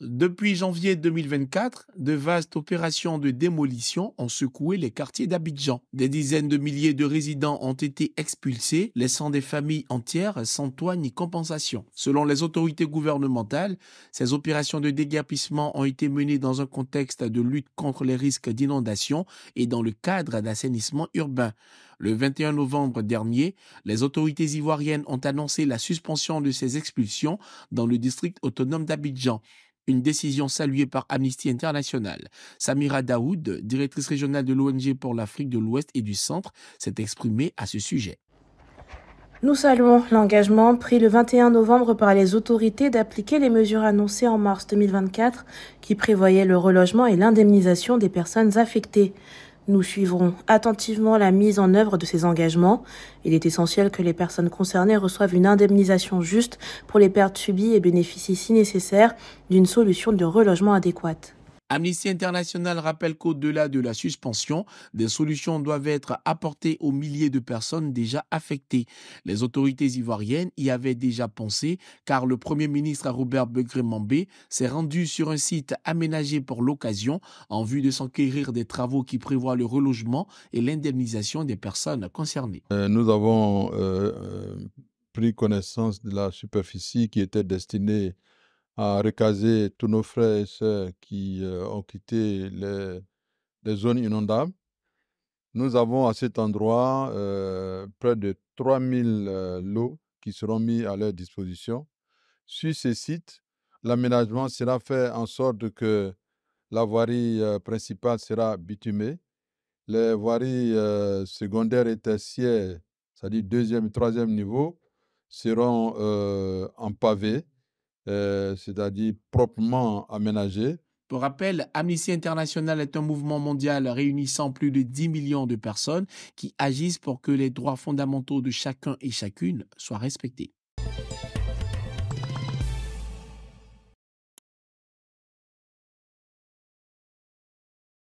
Depuis janvier 2024, de vastes opérations de démolition ont secoué les quartiers d'Abidjan. Des dizaines de milliers de résidents ont été expulsés, laissant des familles entières sans toit ni compensation. Selon les autorités gouvernementales, ces opérations de déguerpissement ont été menées dans un contexte de lutte contre les risques d'inondation et dans le cadre d'assainissement urbain. Le 21 novembre dernier, les autorités ivoiriennes ont annoncé la suspension de ces expulsions dans le district autonome d'Abidjan une décision saluée par Amnesty International. Samira Daoud, directrice régionale de l'ONG pour l'Afrique de l'Ouest et du Centre, s'est exprimée à ce sujet. Nous saluons l'engagement pris le 21 novembre par les autorités d'appliquer les mesures annoncées en mars 2024 qui prévoyaient le relogement et l'indemnisation des personnes affectées. Nous suivrons attentivement la mise en œuvre de ces engagements. Il est essentiel que les personnes concernées reçoivent une indemnisation juste pour les pertes subies et bénéficient si nécessaire d'une solution de relogement adéquate. Amnesty International rappelle qu'au-delà de la suspension, des solutions doivent être apportées aux milliers de personnes déjà affectées. Les autorités ivoiriennes y avaient déjà pensé car le Premier ministre Robert begré s'est rendu sur un site aménagé pour l'occasion en vue de s'enquérir des travaux qui prévoient le relogement et l'indemnisation des personnes concernées. Euh, nous avons euh, euh, pris connaissance de la superficie qui était destinée à recaser tous nos frères et sœurs qui euh, ont quitté les, zones inondables. Nous avons à cet endroit euh, près de 3000 euh, lots qui seront mis à leur disposition. Sur ces sites, l'aménagement sera fait en sorte que la voirie principale sera bitumée, les voiries secondaires et tertiaires, c'est-à-dire deuxième et troisième niveau, seront en pavé euh, c'est-à-dire proprement aménagé. Pour rappel, Amnesty International est un mouvement mondial réunissant plus de 10 millions de personnes qui agissent pour que les droits fondamentaux de chacun et chacune soient respectés.